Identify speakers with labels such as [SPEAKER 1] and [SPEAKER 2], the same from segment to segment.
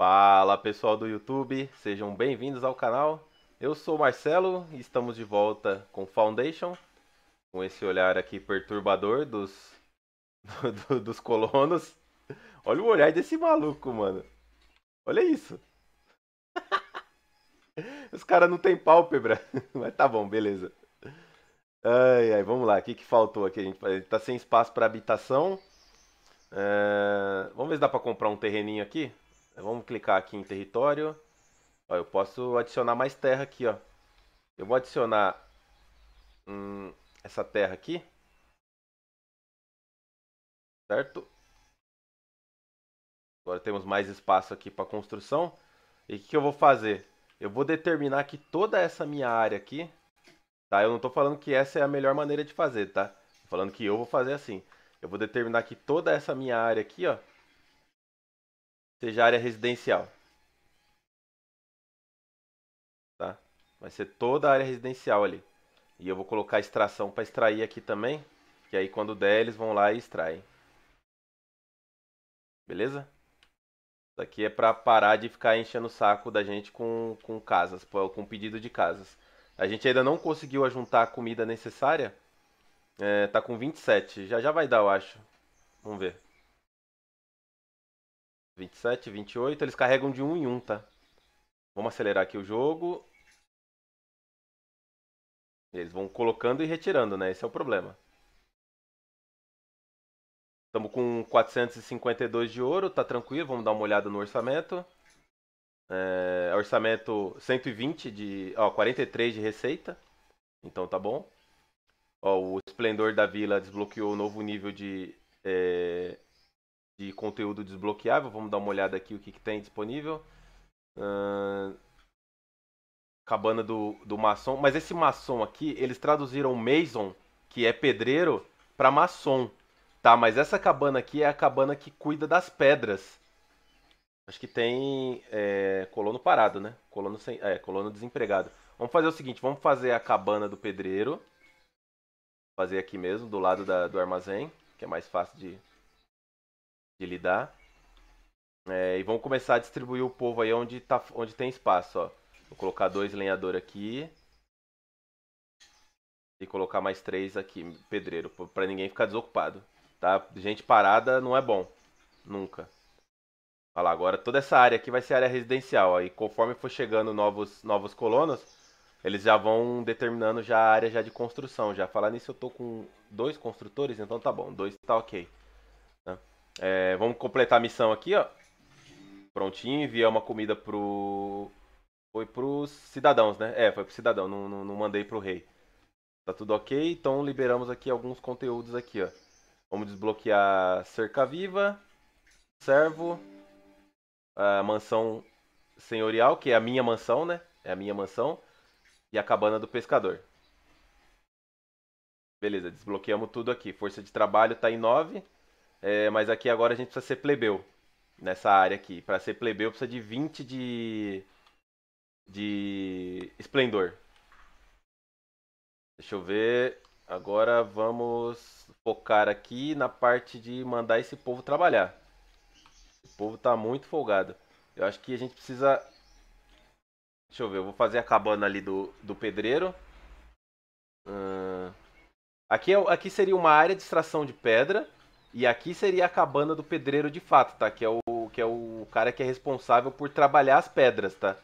[SPEAKER 1] Fala pessoal do YouTube, sejam bem-vindos ao canal. Eu sou o Marcelo e estamos de volta com Foundation, com esse olhar aqui perturbador dos, do, dos colonos. Olha o olhar desse maluco, mano. Olha isso. Os caras não tem pálpebra. Mas tá bom, beleza. Ai, ai, vamos lá. O que, que faltou aqui? A gente, a gente tá sem espaço para habitação. É... Vamos ver se dá pra comprar um terreninho aqui. Então, vamos clicar aqui em território. Ó, eu posso adicionar mais terra aqui, ó. Eu vou adicionar hum, essa terra aqui. Certo? Agora temos mais espaço aqui para construção. E o que, que eu vou fazer? Eu vou determinar que toda essa minha área aqui, tá? Eu não estou falando que essa é a melhor maneira de fazer, tá? Tô falando que eu vou fazer assim. Eu vou determinar que toda essa minha área aqui, ó, seja área residencial. Tá? Vai ser toda a área residencial ali. E eu vou colocar extração para extrair aqui também. Que aí quando der eles vão lá e extraem. Beleza? Isso aqui é para parar de ficar enchendo o saco da gente com, com casas, com pedido de casas. A gente ainda não conseguiu juntar a comida necessária. É, tá com 27. Já já vai dar, eu acho. Vamos ver. 27, 28. Eles carregam de um em um, tá? Vamos acelerar aqui o jogo. Eles vão colocando e retirando, né? Esse é o problema. Estamos com 452 de ouro, tá tranquilo. Vamos dar uma olhada no orçamento. É, orçamento 120 de. Ó, 43 de receita. Então tá bom. Ó, o esplendor da vila desbloqueou o novo nível de é, de conteúdo desbloqueável. Vamos dar uma olhada aqui o que, que tem disponível. Uh, cabana do, do maçom. Mas esse maçom aqui, eles traduziram mason, que é pedreiro, para maçom. Tá, mas essa cabana aqui é a cabana que cuida das pedras. Acho que tem é, colono parado, né? Colono, sem, é, colono desempregado. Vamos fazer o seguinte, vamos fazer a cabana do pedreiro. Fazer aqui mesmo, do lado da, do armazém, que é mais fácil de de lidar. É, e vamos começar a distribuir o povo aí onde, tá, onde tem espaço, ó. Vou colocar dois lenhador aqui. E colocar mais três aqui, pedreiro, para ninguém ficar desocupado, tá? Gente parada não é bom, nunca. Olha lá, agora toda essa área aqui vai ser área residencial, aí E conforme for chegando novos, novos colonos, eles já vão determinando já a área já de construção, já. Falar nisso eu tô com dois construtores, então tá bom, dois tá ok. É, vamos completar a missão aqui, ó. Prontinho, enviar uma comida pro. Foi pros cidadãos, né? É, foi pro cidadão, não, não, não mandei pro rei. Tá tudo ok, então liberamos aqui alguns conteúdos aqui, ó. Vamos desbloquear Cerca Viva, Servo, a mansão senhorial, que é a minha mansão, né? É a minha mansão. E a cabana do pescador. Beleza, desbloqueamos tudo aqui. Força de trabalho tá em 9. É, mas aqui agora a gente precisa ser plebeu nessa área aqui. Para ser plebeu precisa de 20 de de esplendor. Deixa eu ver. Agora vamos focar aqui na parte de mandar esse povo trabalhar. O povo tá muito folgado. Eu acho que a gente precisa Deixa eu ver, eu vou fazer a cabana ali do, do pedreiro. Hum... Aqui, é, aqui seria uma área de extração de pedra. E aqui seria a cabana do pedreiro de fato, tá? Que é o, que é o cara que é responsável por trabalhar as pedras, tá?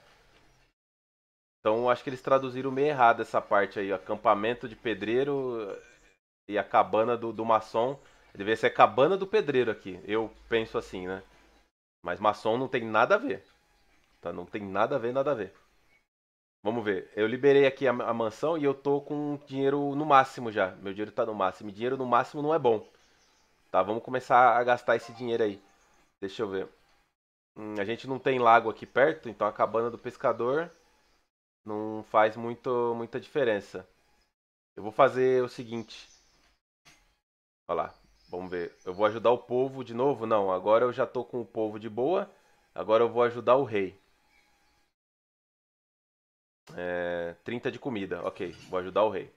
[SPEAKER 1] Então acho que eles traduziram meio errado essa parte aí. Acampamento de pedreiro e a cabana do, do maçom. Deveria ser a é cabana do pedreiro aqui. Eu penso assim, né? Mas maçom não tem nada a ver. Tá? Não tem nada a ver, nada a ver. Vamos ver. Eu liberei aqui a, a mansão e eu tô com dinheiro no máximo já. Meu dinheiro tá no máximo. E dinheiro no máximo não é bom. Tá? Vamos começar a gastar esse dinheiro aí. Deixa eu ver. Hum, a gente não tem lago aqui perto, então a cabana do pescador não faz muito, muita diferença. Eu vou fazer o seguinte. Olha lá, vamos ver. Eu vou ajudar o povo de novo? Não, agora eu já tô com o povo de boa. Agora eu vou ajudar o rei. É, 30 de comida, ok. Vou ajudar o rei.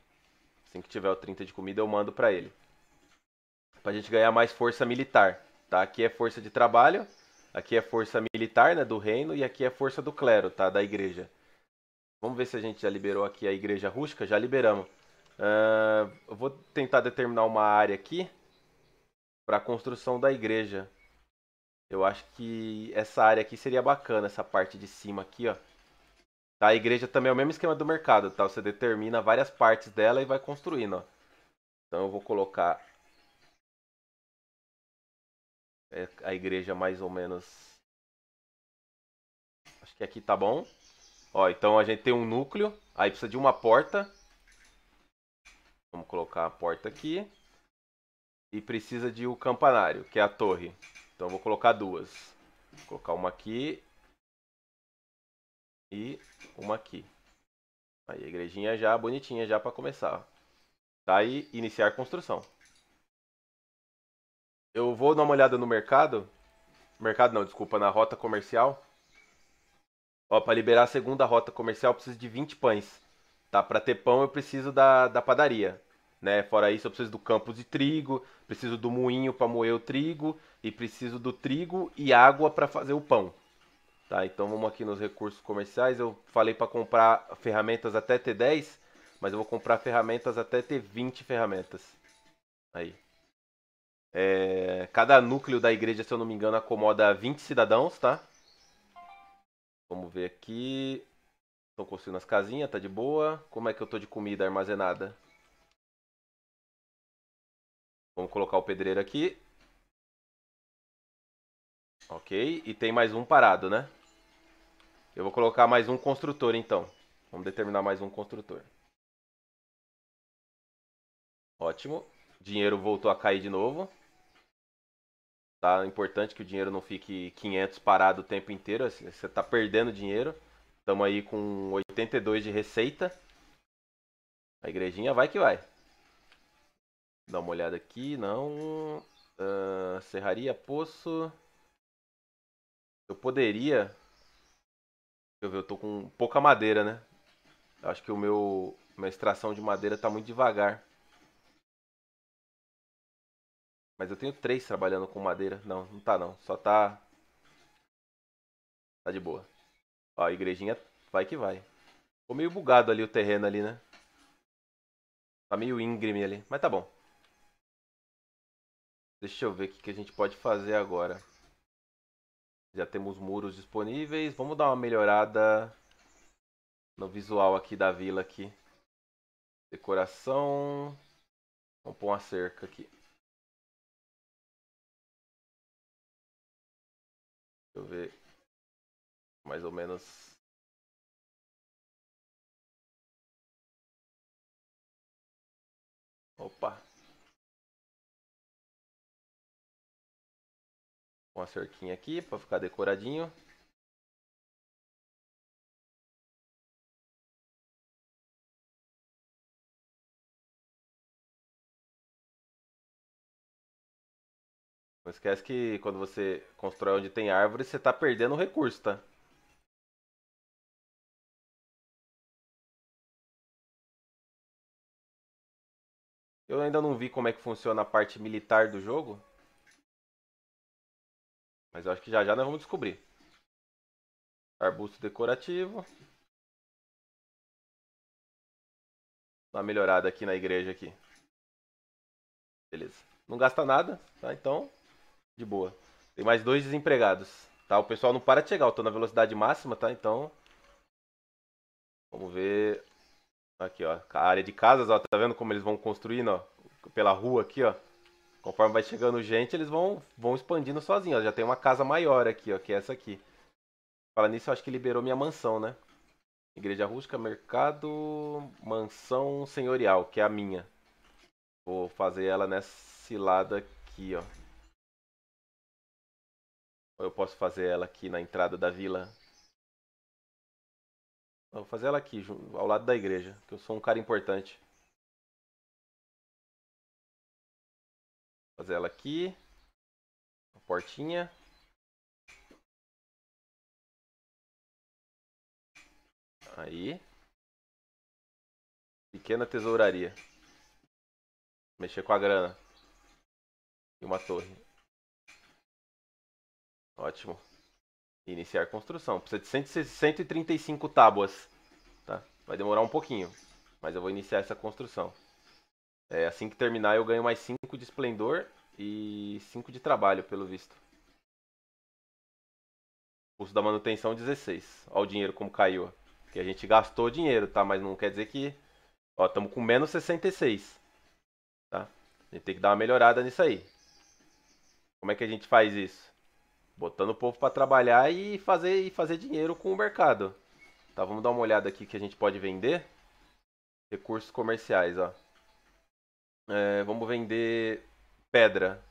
[SPEAKER 1] Assim que tiver o 30 de comida, eu mando pra ele para a gente ganhar mais força militar. Tá? Aqui é força de trabalho, aqui é força militar né, do reino e aqui é força do clero, tá? da igreja. Vamos ver se a gente já liberou aqui a igreja rústica. Já liberamos. Uh, eu vou tentar determinar uma área aqui para construção da igreja. Eu acho que essa área aqui seria bacana, essa parte de cima aqui, ó. Tá, a igreja também é o mesmo esquema do mercado, tá? Você determina várias partes dela e vai construindo, ó. Então eu vou colocar é a igreja mais ou menos. Acho que aqui tá bom. Ó, então a gente tem um núcleo. Aí precisa de uma porta. Vamos colocar a porta aqui. E precisa de o um campanário, que é a torre. Então eu vou colocar duas. Vou colocar uma aqui. E uma aqui. Aí a igrejinha já bonitinha já para começar. Tá aí, iniciar construção. Eu vou dar uma olhada no mercado. Mercado não, desculpa, na rota comercial. Ó, pra liberar a segunda rota comercial, eu preciso de 20 pães. Tá, pra ter pão eu preciso da, da padaria. Né? Fora isso, eu preciso do campo de trigo, preciso do moinho para moer o trigo, e preciso do trigo e água para fazer o pão. Tá, então vamos aqui nos recursos comerciais. Eu falei para comprar ferramentas até ter 10 mas eu vou comprar ferramentas até ter 20 ferramentas. Aí. É, cada núcleo da igreja, se eu não me engano, acomoda 20 cidadãos, tá? Vamos ver aqui. Estão construindo as casinhas, tá de boa. Como é que eu tô de comida armazenada? Vamos colocar o pedreiro aqui. Ok, e tem mais um parado, né? Eu vou colocar mais um construtor, então. Vamos determinar mais um construtor. Ótimo. Dinheiro voltou a cair de novo. Tá? importante que o dinheiro não fique 500 parado o tempo inteiro, assim, você está perdendo dinheiro. Estamos aí com 82 de receita. A igrejinha vai que vai. Dá uma olhada aqui, não. Uh, serraria, poço. Eu poderia. Deixa eu ver, eu tô com pouca madeira, né? Acho que o meu. Minha extração de madeira tá muito devagar. Mas eu tenho três trabalhando com madeira. Não, não tá não. Só tá. Tá de boa. Ó, a igrejinha vai que vai. Ficou meio bugado ali o terreno ali, né? Tá meio íngreme ali. Mas tá bom. Deixa eu ver o que a gente pode fazer agora. Já temos muros disponíveis. Vamos dar uma melhorada no visual aqui da vila aqui. Decoração. Vamos pôr uma
[SPEAKER 2] cerca aqui. eu ver. Mais ou menos. Opa! Uma cerquinha aqui para ficar decoradinho. Não esquece que quando você constrói onde tem árvore, você tá perdendo o recurso, tá? Eu ainda não vi como é que
[SPEAKER 1] funciona a parte militar do jogo. Mas eu acho que já já nós vamos descobrir. Arbusto decorativo. Dá uma melhorada aqui na igreja aqui. Beleza. Não gasta nada, tá? Então, de boa. Tem mais dois desempregados, tá? O pessoal não para de chegar, eu tô na velocidade máxima, tá? Então, vamos ver... Aqui, ó, a área de casas, ó, tá vendo como eles vão construindo, ó, pela rua aqui, ó. Conforme vai chegando gente, eles vão, vão expandindo sozinhos, Já tem uma casa maior aqui, ó, que é essa aqui. fala nisso, eu acho que liberou minha mansão, né? Igreja rústica, mercado, mansão senhorial, que é a minha. Vou fazer ela nesse lado aqui, ó. Ou eu posso fazer ela aqui na entrada da vila? Eu vou fazer ela aqui, ao lado da igreja, que eu sou um cara importante.
[SPEAKER 2] Vou fazer ela aqui. Uma portinha. Aí. Pequena tesouraria. Mexer com a grana.
[SPEAKER 1] E uma torre. Ótimo. Iniciar construção. Precisa de 135 tábuas. Tá? Vai demorar um pouquinho. Mas eu vou iniciar essa construção. É, assim que terminar, eu ganho mais 5 de esplendor e 5 de trabalho, pelo visto. Custo da manutenção 16. Olha o dinheiro como caiu. Que a gente gastou dinheiro, tá? Mas não quer dizer que. Ó, estamos com menos 66. Tá? A gente tem que dar uma melhorada nisso aí. Como é que a gente faz isso? botando o povo para trabalhar e fazer, e fazer dinheiro com o mercado. Tá, vamos dar uma olhada aqui que a gente pode vender. Recursos comerciais, ó. É, vamos vender pedra.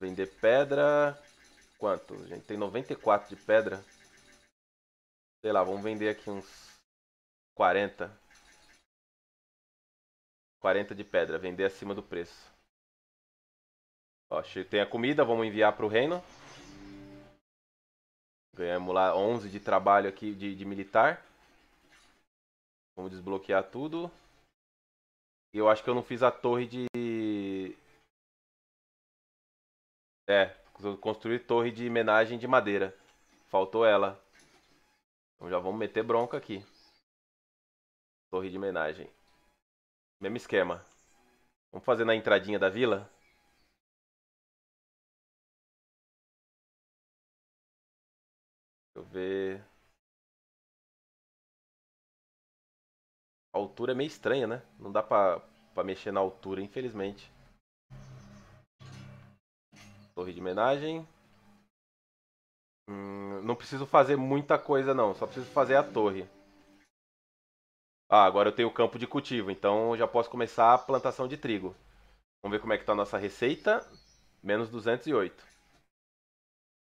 [SPEAKER 1] Vender pedra. Quanto? A gente tem 94 de pedra. Sei lá, vamos vender aqui uns 40. 40 de pedra, vender acima do preço. Ó, tem a comida, vamos enviar para o reino. Ganhamos lá 11 de trabalho aqui de, de militar. Vamos desbloquear tudo. E eu acho que eu não fiz a torre de... É, construir torre de homenagem de madeira. Faltou ela. Então já vamos meter bronca aqui. Torre de homenagem. Mesmo esquema.
[SPEAKER 2] Vamos fazer na entradinha da vila? eu ver.
[SPEAKER 1] A altura é meio estranha, né? Não dá pra, pra mexer na altura, infelizmente. Torre de homenagem. Hum, não preciso fazer muita coisa, não. Só preciso fazer a torre. Ah, agora eu tenho o campo de cultivo, então já posso começar a plantação de trigo. Vamos ver como é que tá a nossa receita. Menos 208.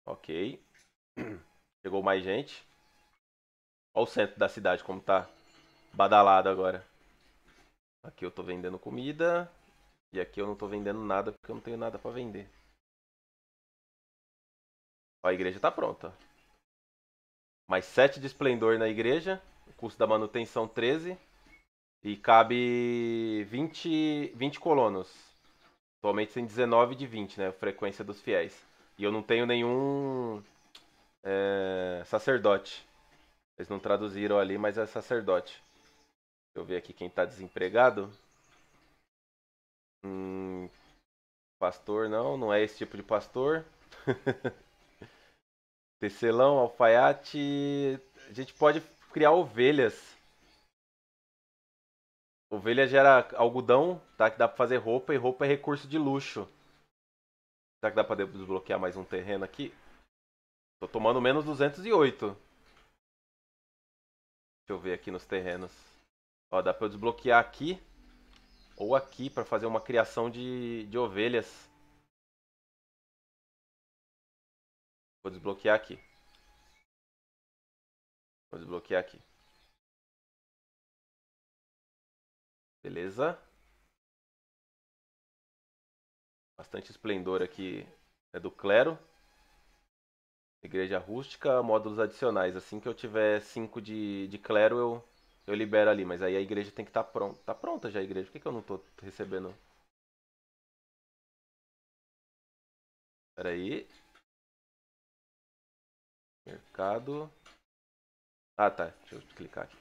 [SPEAKER 1] Ok. Chegou mais gente. Olha o centro da cidade como tá badalado agora. Aqui eu tô vendendo comida. E aqui eu não tô vendendo nada porque eu não tenho nada para vender. Ó, a igreja tá pronta. Mais 7 de esplendor na igreja. O custo da manutenção 13. E cabe 20, 20 colonos. Atualmente tem 19 de 20, né? Frequência dos fiéis. E eu não tenho nenhum é, sacerdote. Eles não traduziram ali, mas é sacerdote. Deixa eu ver aqui quem está desempregado. Hum, pastor não, não é esse tipo de pastor. Tecelão, alfaiate. A gente pode criar ovelhas. Ovelha gera algodão, tá? Que dá pra fazer roupa e roupa é recurso de luxo. Será que dá pra desbloquear mais um terreno aqui? Tô tomando menos 208. Deixa eu ver aqui nos terrenos. Ó, dá pra eu desbloquear aqui. Ou aqui, pra fazer uma criação de, de ovelhas.
[SPEAKER 2] Vou desbloquear aqui. Vou desbloquear aqui. Beleza.
[SPEAKER 1] Bastante esplendor aqui é do clero. Igreja rústica, módulos adicionais. Assim que eu tiver 5 de, de clero, eu, eu libero ali. Mas aí a igreja tem que estar tá pronta. Tá pronta já a igreja. Por que, que eu não tô recebendo? Peraí.
[SPEAKER 2] Mercado. Ah, tá. Deixa eu clicar aqui.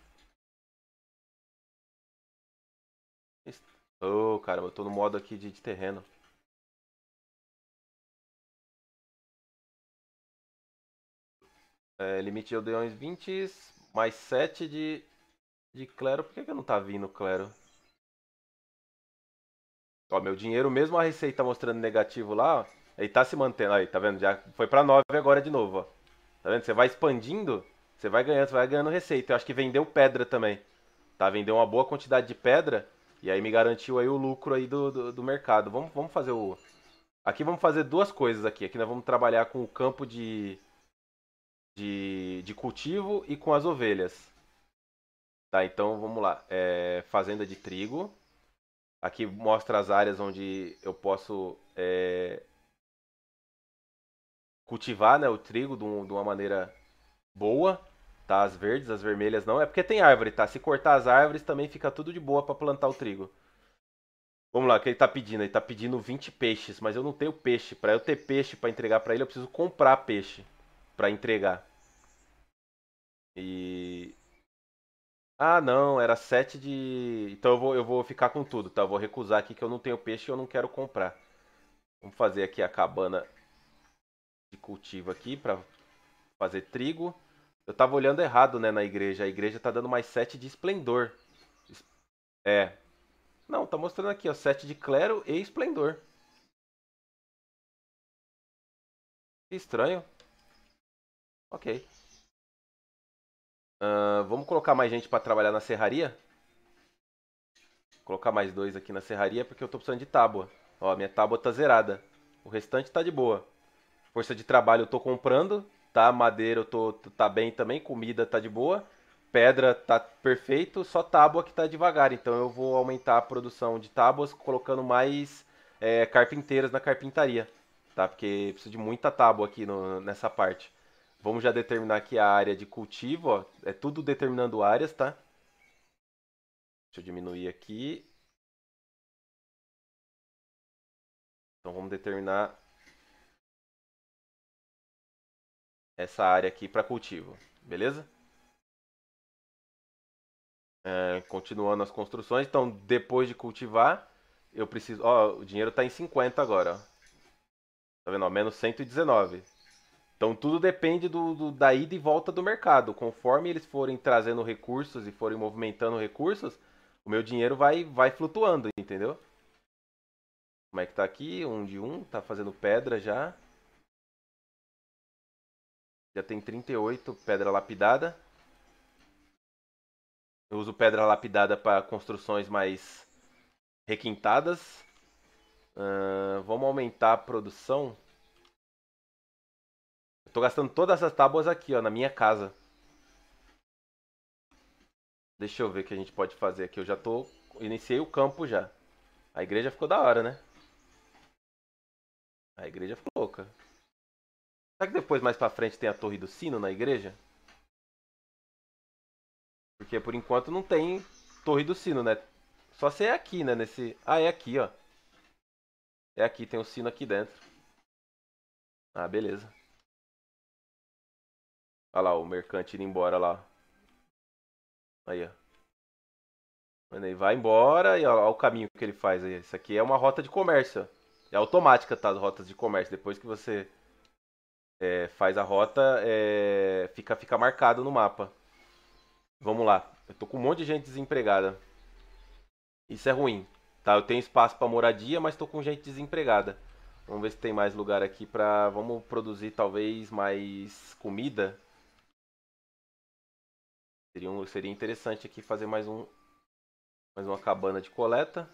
[SPEAKER 2] Oh, caramba, eu tô no modo aqui de, de terreno.
[SPEAKER 1] É, limite de aldeões 20, mais 7 de, de clero. Por que, que não tá vindo clero? Ó, meu dinheiro, mesmo a receita mostrando negativo lá, ele tá se mantendo. Aí, tá vendo? Já foi pra 9 agora de novo, ó. Tá vendo? Você vai expandindo, você vai ganhando, você vai ganhando receita. Eu acho que vendeu pedra também. Tá? Vendeu uma boa quantidade de pedra. E aí me garantiu aí o lucro aí do, do, do mercado. Vamos, vamos fazer o... Aqui vamos fazer duas coisas aqui. Aqui nós vamos trabalhar com o campo de de, de cultivo e com as ovelhas. Tá, então vamos lá. É, fazenda de trigo. Aqui mostra as áreas onde eu posso é, cultivar né, o trigo de, um, de, uma maneira boa. Tá, as verdes, as vermelhas não. É porque tem árvore, tá? Se cortar as árvores também fica tudo de boa para plantar o trigo. Vamos lá, o que ele tá pedindo? Ele tá pedindo 20 peixes, mas eu não tenho peixe. Para eu ter peixe para entregar para ele, eu preciso comprar peixe para entregar. E. Ah, não, era 7 de. Então eu vou, eu vou ficar com tudo, tá? Eu vou recusar aqui que eu não tenho peixe e eu não quero comprar. Vamos fazer aqui a cabana de cultivo aqui para fazer trigo. Eu tava olhando errado, né, na igreja. A igreja tá dando mais 7 de esplendor. É. Não, tá mostrando aqui, ó, 7 de clero e esplendor. Que estranho. Ok. Uh, vamos colocar mais gente para trabalhar na serraria? Vou colocar mais dois aqui na serraria porque eu tô precisando de tábua. Ó, minha tábua tá zerada. O restante tá de boa. Força de trabalho eu tô comprando, tá? Madeira eu tô tá bem também, comida tá de boa. Pedra tá perfeito, só tábua que tá devagar. Então eu vou aumentar a produção de tábuas colocando mais é, carpinteiras na carpintaria, tá? Porque precisa de muita tábua aqui no, nessa parte. Vamos já determinar aqui a área de cultivo, ó. É tudo determinando áreas, tá? Deixa eu diminuir aqui.
[SPEAKER 2] Então vamos determinar
[SPEAKER 1] essa área aqui para cultivo, beleza? É, continuando as construções, então depois de cultivar, eu preciso... Ó, o dinheiro está em 50 agora, ó. Tá vendo? Ó, menos 119. Então tudo depende do, do, da ida e volta do mercado. Conforme eles forem trazendo recursos e forem movimentando recursos, o meu dinheiro vai, vai flutuando, entendeu? Como é que tá aqui? Um de um, tá fazendo pedra já. Já tem 38 pedra lapidada. Eu uso pedra lapidada para construções mais requintadas. Uh, vamos aumentar a produção Tô gastando todas essas tábuas aqui, ó, na minha casa. Deixa eu ver o que a gente pode fazer aqui. Eu já tô... Iniciei o campo já. A igreja ficou da hora, né? A igreja ficou louca. Será que depois, mais pra frente, tem a Torre do Sino na igreja? Porque, por enquanto, não tem Torre do Sino, né? Só se é aqui, né? Nesse... Ah, é aqui, ó. É aqui, tem o um sino aqui dentro. Ah, beleza. Olha lá, o mercante indo embora lá. Aí, ó. Mano, ele vai embora e olha o caminho que ele faz aí. Isso aqui é uma rota de comércio. É automática, tá? As rotas de comércio. Depois que você é, faz a rota, é, fica, fica marcado no mapa. Vamos lá. Eu tô com um monte de gente desempregada. Isso é ruim, tá? Eu tenho espaço para moradia, mas tô com gente desempregada. Vamos ver se tem mais lugar aqui pra... Vamos produzir talvez mais comida. Seria, um, seria interessante aqui fazer mais um mais uma cabana de coleta.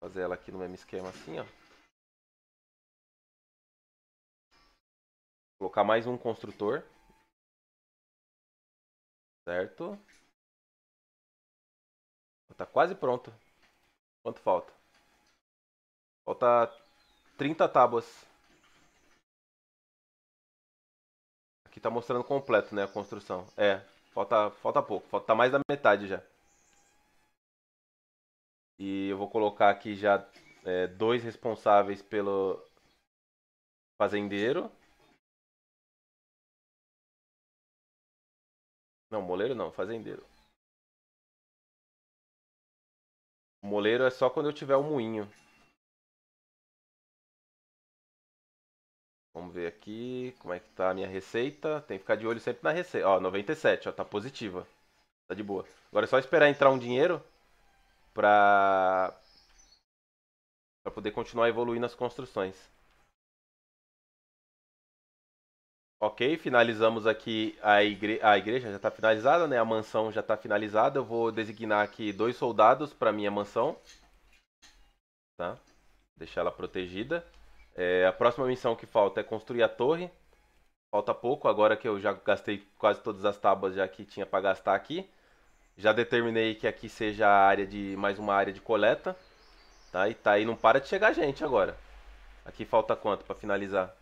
[SPEAKER 2] Fazer ela aqui no mesmo esquema assim, ó. Colocar mais um construtor. Certo? Tá quase pronto. Quanto falta?
[SPEAKER 1] Falta 30 tábuas. Aqui tá mostrando completo, né, a construção. É, falta, falta pouco, falta tá mais da metade já. E eu vou colocar aqui já é, dois responsáveis pelo fazendeiro.
[SPEAKER 2] Não, moleiro não, fazendeiro. Moleiro é só quando eu tiver o um moinho.
[SPEAKER 1] Vamos ver aqui como é que tá a minha receita. Tem que ficar de olho sempre na receita. Ó, 97, ó, tá positiva. Tá de boa. Agora é só esperar entrar um dinheiro pra... pra poder continuar evoluindo as construções. Ok, finalizamos aqui a, igre... a igreja, já tá finalizada, né? A mansão já tá finalizada. Eu vou designar aqui dois soldados pra minha mansão. Tá? Deixar ela protegida. É, a próxima missão que falta é construir a torre. Falta pouco, agora que eu já gastei quase todas as tábuas já que tinha para gastar aqui. Já determinei que aqui seja a área de mais uma área de coleta. Tá? E tá aí, não para de chegar gente agora. Aqui falta quanto para finalizar?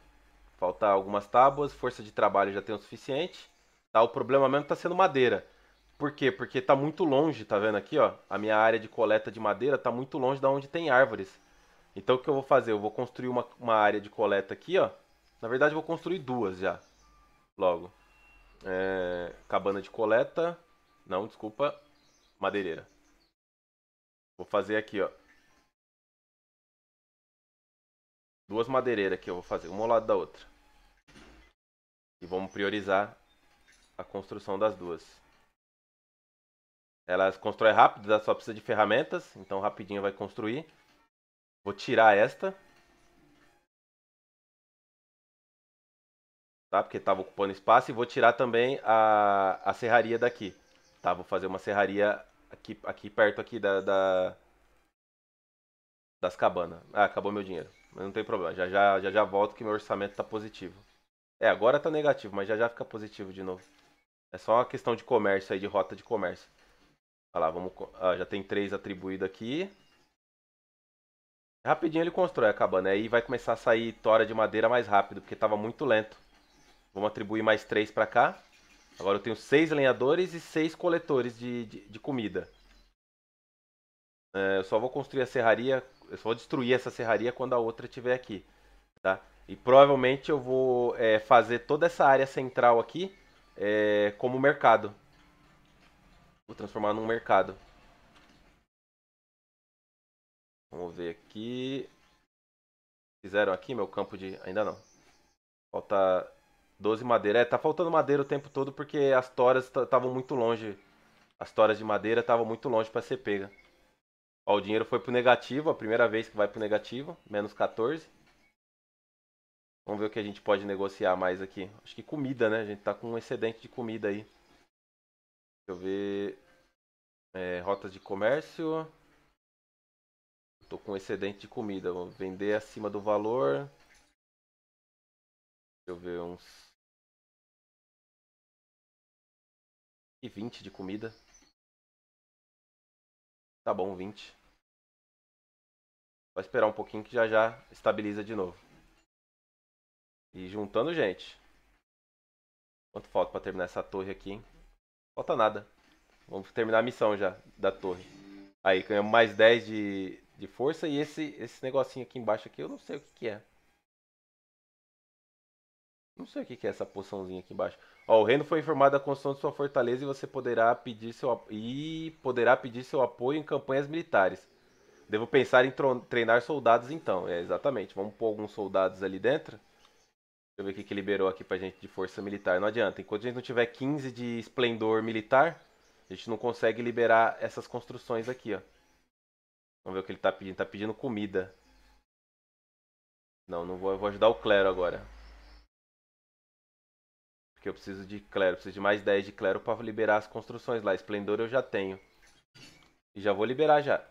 [SPEAKER 1] Falta algumas tábuas, força de trabalho já tem o suficiente. Tá, o problema mesmo tá sendo madeira. Por quê? Porque tá muito longe, tá vendo aqui, ó? A minha área de coleta de madeira tá muito longe da onde tem árvores. Então o que eu vou fazer? Eu vou construir uma, uma área de coleta aqui, ó. Na verdade eu vou construir duas já. Logo. É, cabana de coleta. Não, desculpa. Madeireira. Vou fazer aqui, ó. Duas madeireiras aqui eu vou fazer. Uma ao lado da outra. E vamos priorizar a construção das duas. Elas constroem rápido, só precisa de ferramentas. Então rapidinho vai construir. Vou tirar esta. Tá? Porque estava ocupando espaço. E vou tirar também a, a serraria daqui. Tá? Vou fazer uma serraria aqui, aqui perto aqui da, da das cabanas. Ah, acabou meu dinheiro. Mas não tem problema. Já já, já já volto que meu orçamento está positivo. É, agora está negativo, mas já já fica positivo de novo. É só uma questão de comércio aí, de rota de comércio. Olha lá, vamos, ah, já tem três atribuídos aqui. Rapidinho ele constrói a cabana. Aí vai começar a sair tora de madeira mais rápido, porque tava muito lento. Vamos atribuir mais três para cá. Agora eu tenho seis lenhadores e seis coletores de, de, de comida. É, eu só vou construir a serraria, eu só vou destruir essa serraria quando a outra estiver aqui, tá? E provavelmente eu vou é, fazer toda essa área central aqui é, como mercado. Vou transformar num mercado. Vamos ver aqui. Fizeram aqui meu campo de... Ainda não. Falta 12 madeira. É, tá faltando madeira o tempo todo porque as toras estavam muito longe. As toras de madeira estavam muito longe para ser pega. Ó, o dinheiro foi pro negativo, a primeira vez que vai pro negativo, menos 14. Vamos ver o que a gente pode negociar mais aqui. Acho que comida, né? A gente tá com um excedente de comida aí. Deixa eu ver. É, rotas de comércio. Tô com excedente de comida. Vou vender acima do valor. Deixa eu ver uns.
[SPEAKER 2] E 20 de comida. Tá bom, 20. Vai esperar um pouquinho que já
[SPEAKER 1] já estabiliza de novo. E juntando gente. Quanto falta para terminar essa torre aqui, hein? Falta nada. Vamos terminar a missão já da torre. Aí ganhamos mais 10 de, de força. E esse, esse negocinho aqui embaixo aqui, eu não sei o que, que é. Não sei o que, que é essa poçãozinha aqui embaixo. Ó, o reino foi informado da construção de sua fortaleza e você poderá pedir seu, e poderá pedir seu apoio em campanhas militares. Devo pensar em treinar soldados então. É, exatamente. Vamos pôr alguns soldados ali dentro. Deixa eu ver o que, que liberou aqui pra gente de força militar. Não adianta. Enquanto a gente não tiver 15 de esplendor militar, a gente não consegue liberar essas construções aqui, ó. Vamos ver o que ele tá pedindo. Tá pedindo comida. Não, não vou. Eu vou ajudar o clero agora. Porque eu preciso de clero. Preciso de mais 10 de clero pra liberar as construções lá. Esplendor eu já tenho. E já vou liberar já.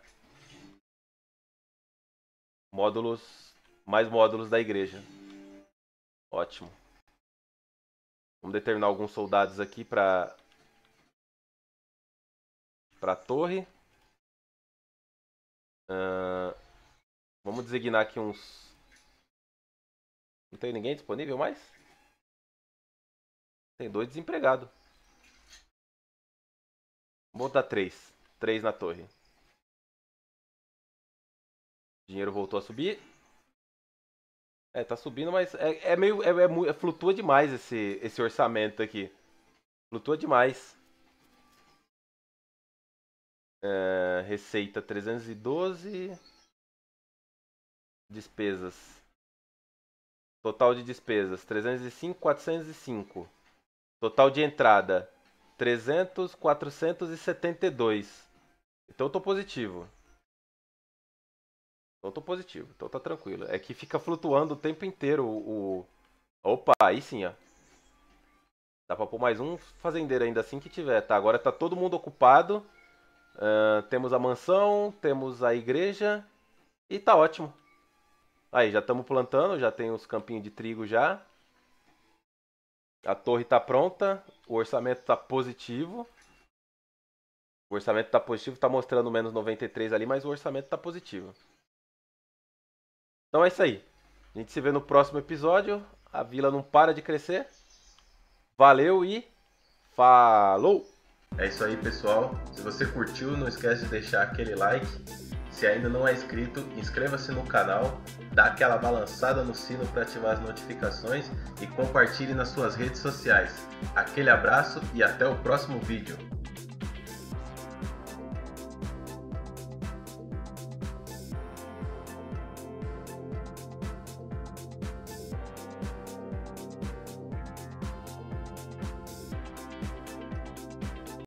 [SPEAKER 1] Módulos. Mais módulos da igreja. Ótimo. Vamos determinar alguns soldados aqui pra... Pra
[SPEAKER 2] torre vamos designar aqui uns. Não tem ninguém disponível mais? Tem dois desempregados. Vou botar três.
[SPEAKER 1] Três na torre. O dinheiro voltou a subir. É, tá subindo, mas é, é meio. é, é, é flutua demais esse, esse orçamento aqui. Flutua demais. Eh, receita 312. Despesas. Total de despesas 305, 405. Total de entrada 300, 472. Então eu tô positivo. Então eu tô positivo, então tá tranquilo. É que fica flutuando o tempo inteiro o. Opa, aí sim, ó. Dá pra pôr mais um fazendeiro ainda assim que tiver, tá? Agora tá todo mundo ocupado. Uh, temos a mansão, temos a igreja e tá ótimo. Aí, já estamos plantando, já tem os campinhos de trigo já. A torre tá pronta, o orçamento tá positivo. O orçamento tá positivo, tá mostrando menos 93 ali, mas o orçamento tá positivo. Então é isso aí. A gente se vê no próximo episódio. A vila não para de crescer. Valeu e falou! É isso aí, pessoal. Se você curtiu, não esquece de deixar aquele like. Se ainda não é inscrito, inscreva-se no canal, dá aquela balançada no sino para ativar as notificações e compartilhe nas suas redes sociais. Aquele abraço e até o próximo vídeo.